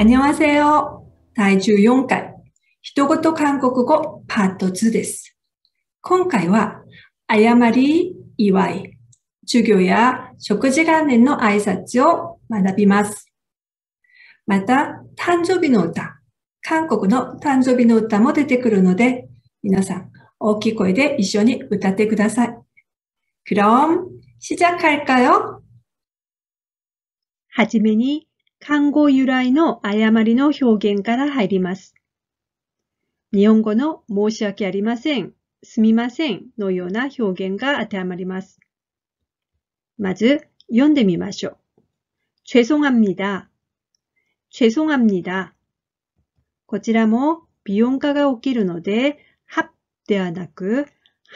안녕하세 요。 第14回、ごと韓国語パート2です。今回は、誤り、祝い、授業や食事関連の挨拶を学びます。また、誕生日の歌、韓国の誕生日の歌も出てくるので、皆さん、大きい声で一緒に歌ってください。그럼시작할까요はじめに、漢語由来の誤りの表現から入ります。日本語の申し訳ありません、すみませんのような表現が当てはまります。まず読んでみましょう。죄송합니 다。 죄송합니 다。 こちらも美音化が起きるので、はではなく、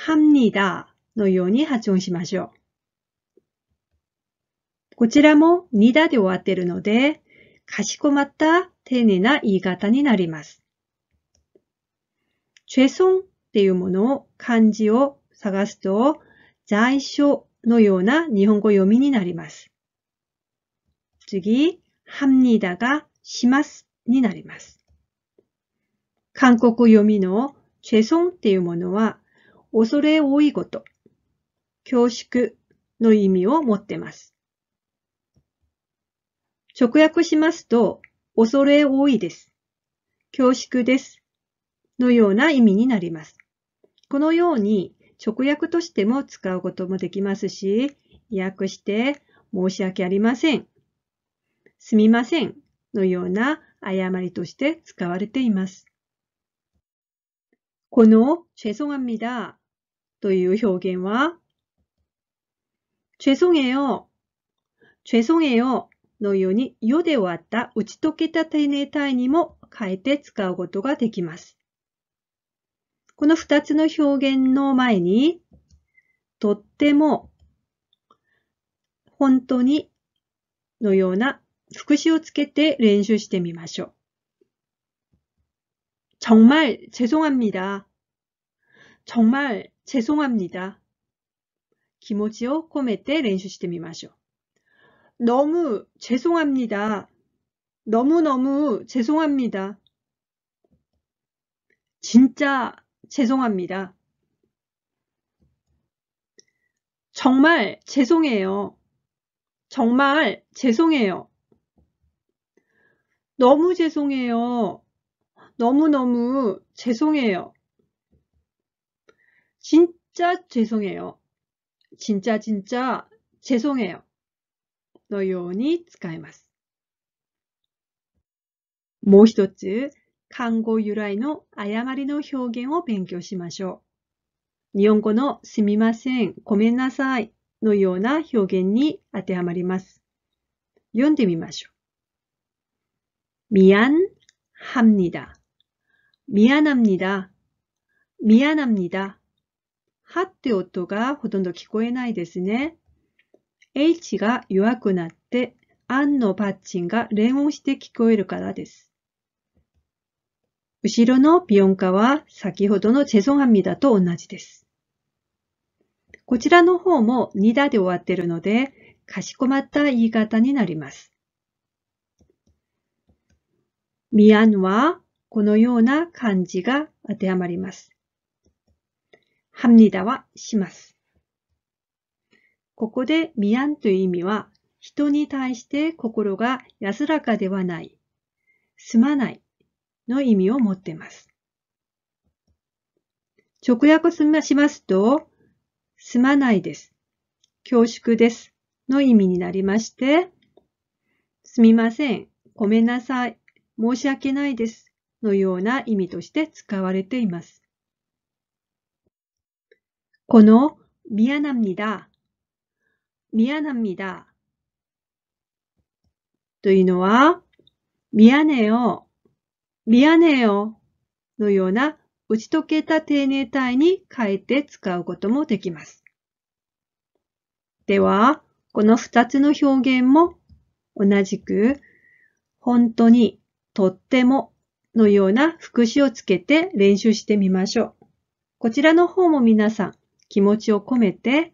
합니다のように発音しましょう。こちらもにだで終わってるので、かしこまった丁寧な言い方になります。죄송っていうものを漢字を探すと、在所のような日本語読みになります。次、합니다がしますになります。韓国読みの죄송っていうものは、恐れ多いこと、恐縮の意味を持っています。直訳しますと、恐れ多いです。恐縮です。のような意味になります。このように直訳としても使うこともできますし、訳して申し訳ありません。すみませんのような誤りとして使われています。この죄송합니다という表現は、죄송해 요、 죄송해요のように、世で終わった打ち解けた定年体にも変えて使うことができます。この二つの表現の前に、とっても、本当にのような副詞をつけて練習してみましょう。정말죄송합니 다。 정말죄송합니 다。 気持ちを込めて練習してみましょう。 너무 죄송합니다. 너무너무 죄송합니다. 진짜 죄송합니다. 정말 죄송해요. 정말 죄송해요. 너무 죄송해요. 너무너무 죄송해요. 진짜 죄송해요. 진짜 진짜 죄송해요. のように使います。もう一つ、漢語由来の誤りの表現を勉強しましょう。日本語のすみません、ごめんなさいのような表現に当てはまります。読んでみましょう。みやん、はんにだ。みやなみだ。みやなみだ。はって音がほとんど聞こえないですね。H が弱くなって、アンのパッチンが連音して聞こえるからです。後ろのビヨンカは先ほどのチェソンハミダと同じです。こちらの方も2打で終わっているので、かしこまった言い方になります。ミアンはこのような漢字が当てはまります。ハミダはします。ここでみやんという意味は、人に対して心が安らかではない、すまないの意味を持っています。直訳しますと、すまないです。恐縮ですの意味になりまして、すみません、ごめんなさい、申し訳ないですのような意味として使われています。この미안합니다미안합니다というのは、미안해 요、 미안해요のような打ち解けた丁寧体に変えて使うこともできます。では、この2つの表現も同じく、本当に、とってものような副詞をつけて練習してみましょう。こちらの方も皆さん気持ちを込めて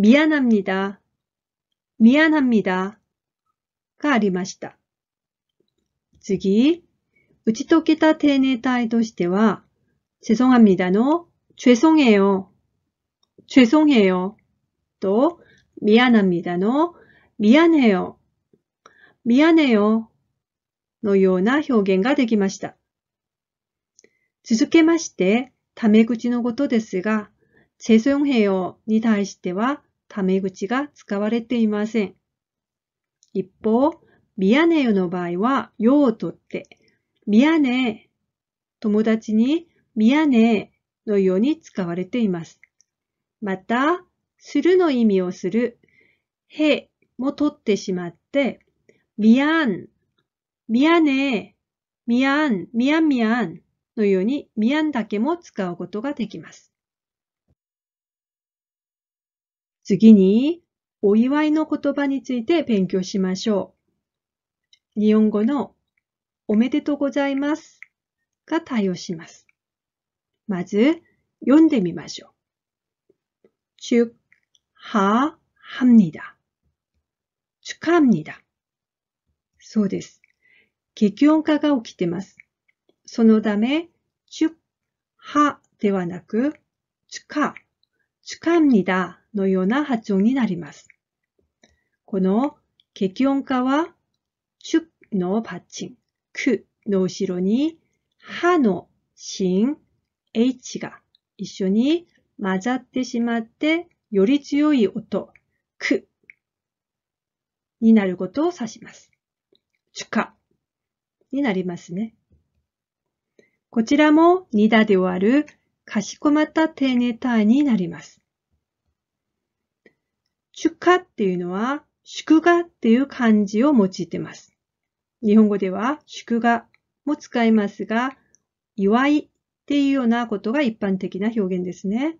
미안합니다. 미안합니다. 가ありました次うちとけた定年体としては죄송합니다の죄송해 요。 죄송해요と、미안합니다の、미안해 요。 미안해 요。 のような表現ができました。続けまして、タメ口のことですが、죄송해요に対しては、 タメ口が使われていません。一方、ミヤネの場合は、よをとって、ミヤネ友達にミヤネのように使われています。また、するの意味をする、へもとってしまって、みやん、みやね、みやん、みやみやんのようにみやんだけも使うことができます。次に、お祝いの言葉について勉強しましょう。日本語のおめでとうございますが対応します。まず、読んでみましょう。축하합니 다。 축하합니 다。 そうです。激音化が起きてます。そのため、축하ではなく、축 하、 축하합니다のような発音になります。この激音化は、チュのッチン、くの後ろに、歯の芯、h が一緒に混ざってしまって、より強い音、くになることを指します。チュカになりますね。こちらも2打で終わるかしこまった丁寧単位になります。祝歌っていうのは、祝賀っていう漢字を用いてます。日本語では祝賀も使いますが、祝いっていうようなことが一般的な表現ですね。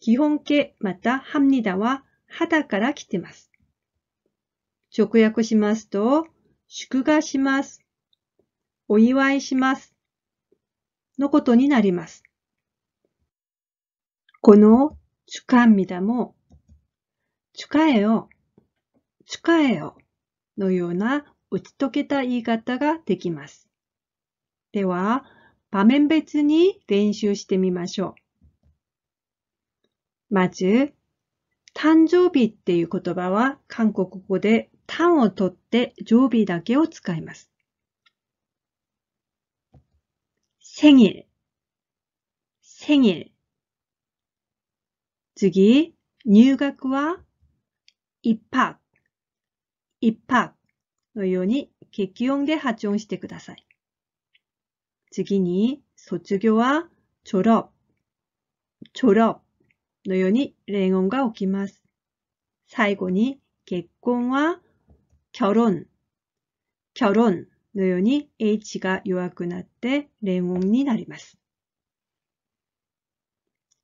基本形また합니다は肌から来てます。直訳しますと、祝賀します。お祝いします。のことになります。この祝賀みだもかえよ、かえよのような打ち解けた言い方ができます。では、場面別に練習してみましょう。まず、誕生日っていう言葉は韓国語で単を取って常備だけを使います。생일생일次、入学は一泊、一泊のように激音で発音してください。次に、卒業は、졸 업、 졸업のように連音が起きます。最後に、結婚は、결 혼、 결혼のように H が弱くなって連音になります。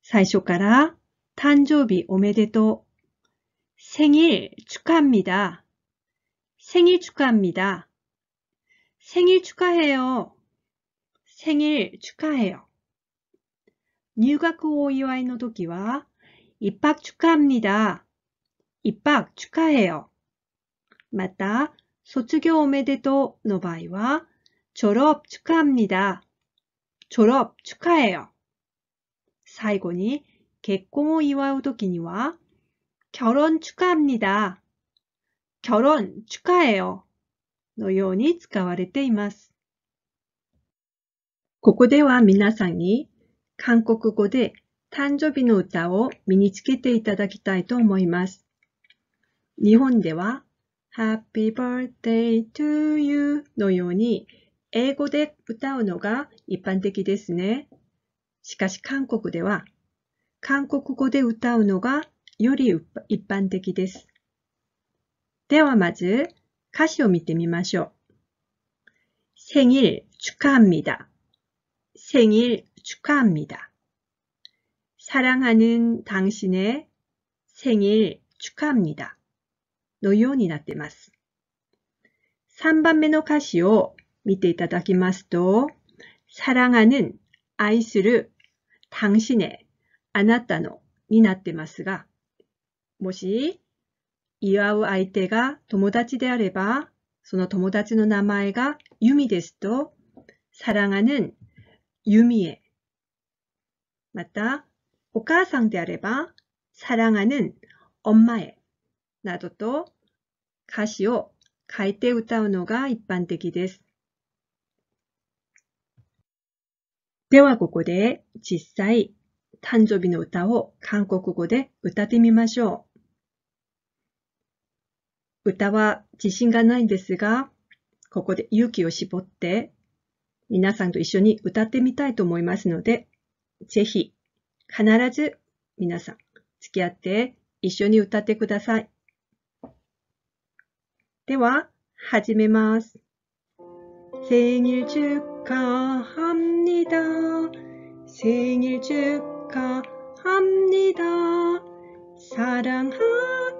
最初から、誕生日おめでとう 생일 축하합니다. 생일 축하합니다. 생일 축하해요. 생일 축하해요. 入学お祝いの時は 입학 축하합니다. 입학 축하해요. また、卒業おめでとうの場合は 졸업 축하합니다. 졸업 축하해요. 最後に結婚を祝う時には결혼축하합니다결혼축하해요のように使われています。ここでは皆さんに韓国語で誕生日の歌を身につけていただきたいと思います。日本では Happy birthday to you のように英語で歌うのが一般的ですね。しかし韓国では韓国語で歌うのがより一般的です。ではまず歌詞を見てみましょう。생일축하합니다생일축하합니다사랑하는당신의생일축하합니다のようになっています。3番目の歌詞を見ていただきますと、사랑하는愛する당신의あなたのになってますが、もし、祝う相手が友達であれば、その友達の名前がユミですと、사랑하는ユミへ。また、お母さんであれば、사랑하는엄마へ。などと、歌詞を書いて歌うのが一般的です。ではここで実際、誕生日の歌を韓国語で歌ってみましょう。歌は自信がないんですが、ここで勇気を絞って、皆さんと一緒に歌ってみたいと思いますので、ぜひ、必ず皆さん、付き合って一緒に歌ってください。では、始めます。축하합니다축하합니다사랑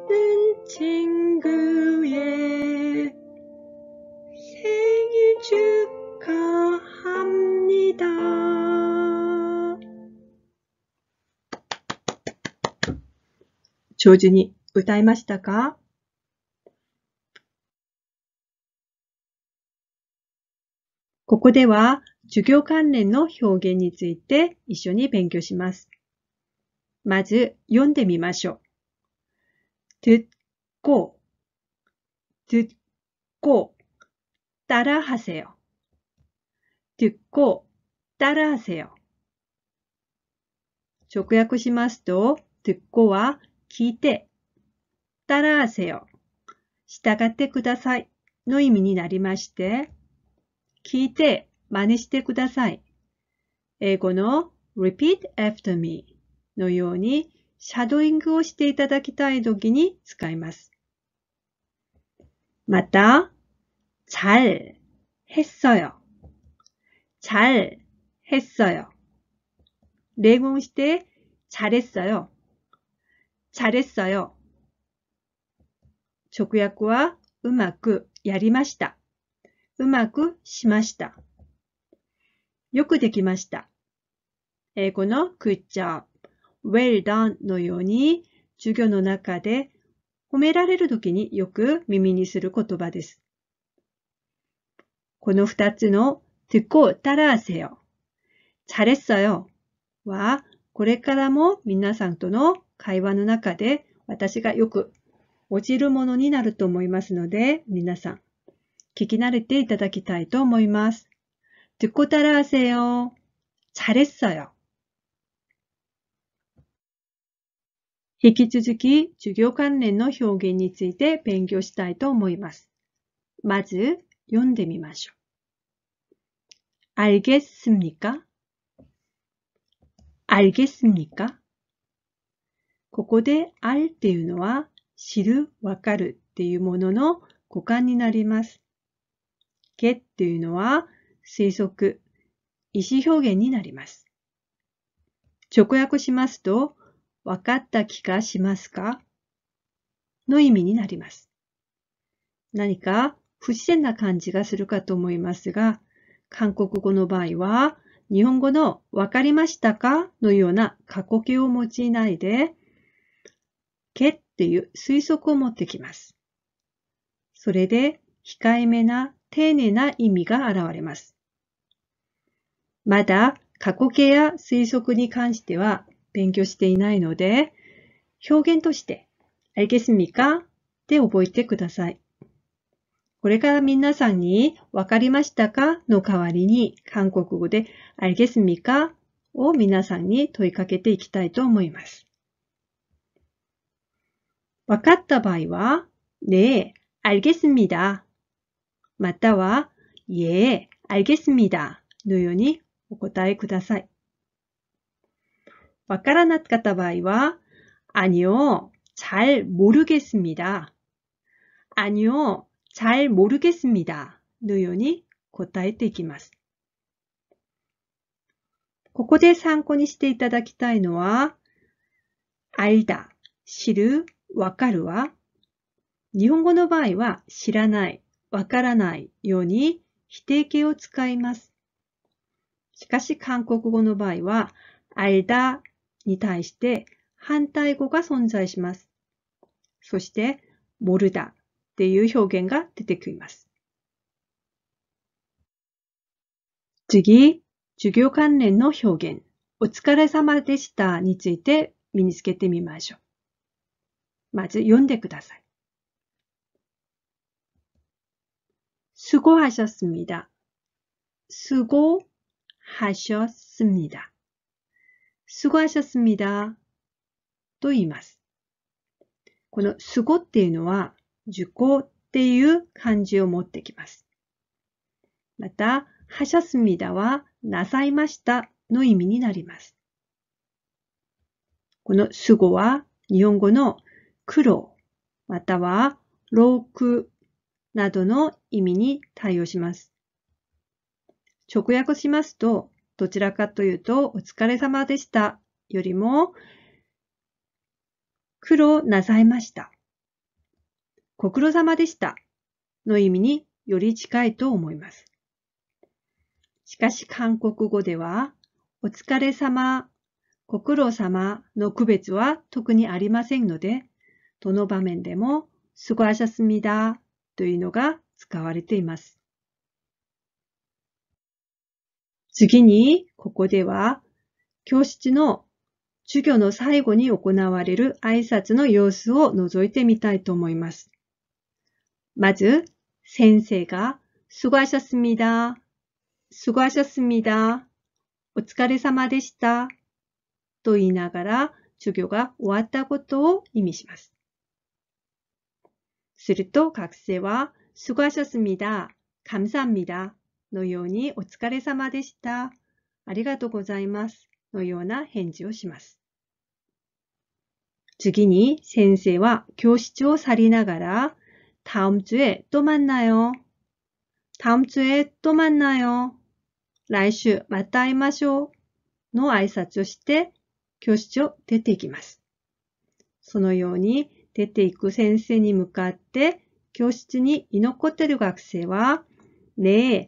은친구의생일축하합니다조준に歌いましたかここでは授業関連の表現について一緒に勉強します。まず読んでみましょう。듣고듣고따라하세요듣고따라하세요直訳しますと、듣고は聞いて、따라하세요従ってくださいの意味になりまして、聞いて真似してください。英語の repeat after me のようにシャドーイングをしていただきたい時に使います。また、잘했어 요。 잘했어 요。 例文して、잘했어 요。 잘했어 요。 直訳は、うまくやりました。うまくしました。よくできました。英語のクッ o ャー。well done のように授業の中で褒められるときによく耳にする言葉です。この二つの듣고따라하세 요。 잘했어요はこれからも皆さんとの会話の中で私がよく落ちるものになると思いますので皆さん聞き慣れていただきたいと思います。듣고따라하세 요。 잘했어 요。 引き続き、授業関連の表現について勉強したいと思います。まず、読んでみましょう。알겠습니까알겠습니까ここで、あるっていうのは、知る、わかるっていうものの語感になります。けっていうのは、推測、意思表現になります。直訳しますと、分かった気がしますかの意味になります。何か不自然な感じがするかと思いますが、韓国語の場合は、日本語のわかりましたかのような過去形を用いないで、けっていう推測を持ってきます。それで、控えめな丁寧な意味が現れます。まだ、過去形や推測に関しては勉強していないので、表現として、알겠습니까で覚えてください。これから皆さんにわかりましたかの代わりに韓国語で알겠습니까を皆さんに問いかけていきたいと思います。わかった場合は、ねえ、알겠습니 다。 または、いえ、알겠습니 다。 のようにお答えください。わからなかった場合は、아니 요、 잘모르겠습니 다。 아니 요、 잘모르겠습니 다。 のように答えていきます。ここで参考にしていただきたいのは、알다知る、わかるは、日本語の場合は知らない、わからないように否定形を使います。しかし韓国語の場合は、알다に対して反対語が存在します。そして、モるだっていう表現が出てきます。次、授業関連の表現、お疲れ様でしたについて身につけてみましょう。まず読んでください。수고하셨습니다수고하셨습니다すごはしゃすみだと言います。このすごっていうのは、受講っていう漢字を持ってきます。また、はしゃすみだは、なさいましたの意味になります。このすごは、日本語の苦労、または労苦などの意味に対応します。直訳しますと、どちらかというと、お疲れ様でしたよりも、苦労なさいました。ご苦労様でしたの意味により近いと思います。しかし韓国語では、お疲れ様、ご苦労様の区別は特にありませんので、どの場面でも、すごあしゃすみだというのが使われています。次に、ここでは、教室の授業の最後に行われる挨拶の様子を覗いてみたいと思います。まず、先生が、すがし셨すみだ。すがしゃすみだ。お疲れ様でした。と言いながら、授業が終わったことを意味します。すると、学生は、수고し셨すみだ。감사합니 다。 のようにお疲れ様でした。ありがとうございます。のような返事をします。次に先生は教室を去りながら、다음주에또만나 요。 다음주에또만나 요。 来週また会いましょう。の挨拶をして、教室を出ていきます。そのように出ていく先生に向かって、教室に居残っている学生は、ねえ、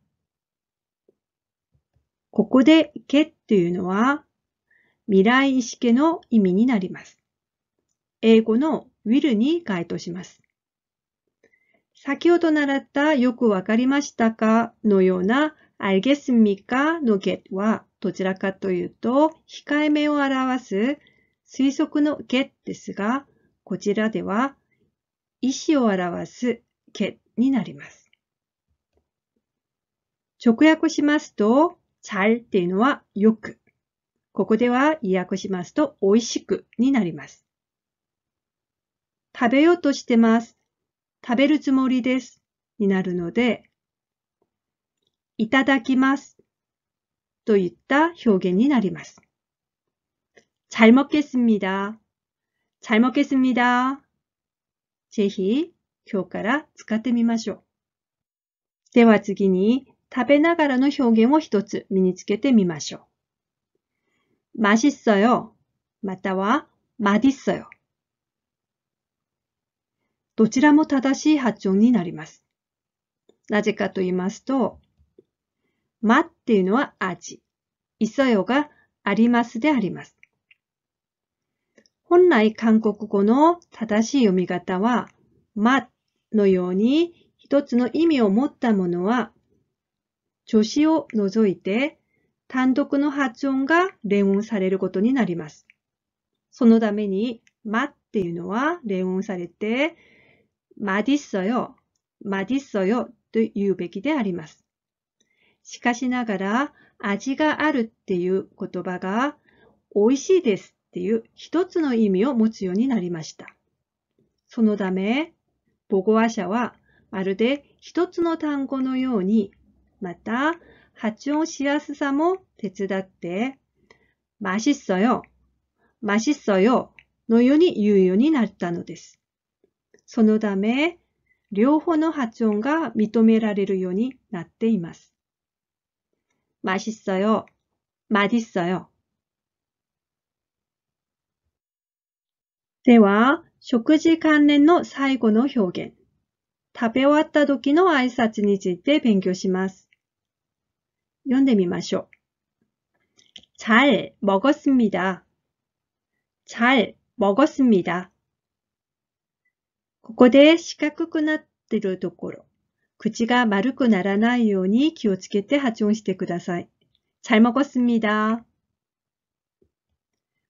ここでけっていうのは、未来意識の意味になります。英語の will に該当します。先ほど習ったよくわかりましたかのような알겠습니까の get はどちらかというと控えめを表す推測の get ですが、こちらでは意思を表す get になります。直訳しますと、잘っていうのはよく。ここでは意訳しますと美味しくになります。食べようとしてます。食べるつもりです。になるので、いただきますといった表現になります。잘먹겠습니다잘먹겠습니다ぜひ今日から使ってみましょう。では次に食べながらの表現を一つ身につけてみましょう。맛있어요または맛있어요どちらも正しい発音になります。なぜかと言いますと、まっていうのは味、いそよがありますであります。本来韓国語の正しい読み方は、まのように一つの意味を持ったものは助詞を除いて単独の発音が連音されることになります。そのために、まっていうのは連音されて、まじっそよ、まじっそよと言うべきであります。しかしながら、味があるっていう言葉が、美味しいですっていう一つの意味を持つようになりました。そのため、母語話者はまるで一つの単語のようにまた、発音しやすさも手伝って、맛있어 요、 し있어요のように言うようになったのです。そのため、両方の発音が認められるようになっています。맛있어 요、 し있어 요。 では、食事関連の最後の表現。食べ終わった時の挨拶について勉強します。読んでみましょう。잘먹었습니 다。 잘먹었습니 다。 ここで四角くなっているところ、口が丸くならないように気をつけて発音してください。잘먹었습니 다。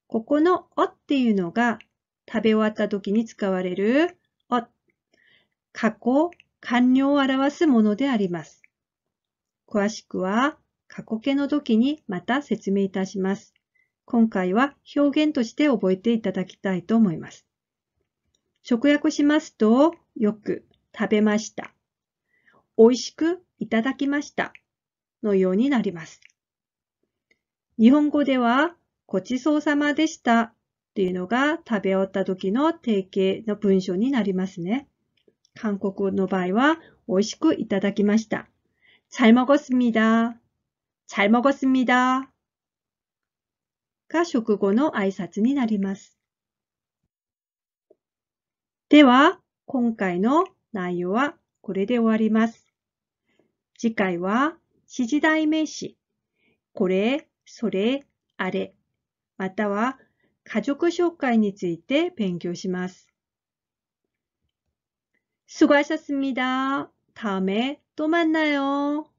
ここのおっていうのが食べ終わった時に使われるお、過去、完了を表すものであります。詳しくは過去形の時にまた説明いたします。今回は表現として覚えていただきたいと思います。直訳しますと、よく食べました。美味しくいただきました。のようになります。日本語では、ごちそうさまでしたっていうのが食べ終わった時の定型の文章になりますね。韓国の場合は、美味しくいただきました잘먹었습니다잘먹었습니다が食後の挨拶になります。では、今回の内容はこれで終わります。次回は、指示代名詞、これ、それ、あれ、または家族紹介について勉強します。す고하셨すみだ。다음에또 만나요.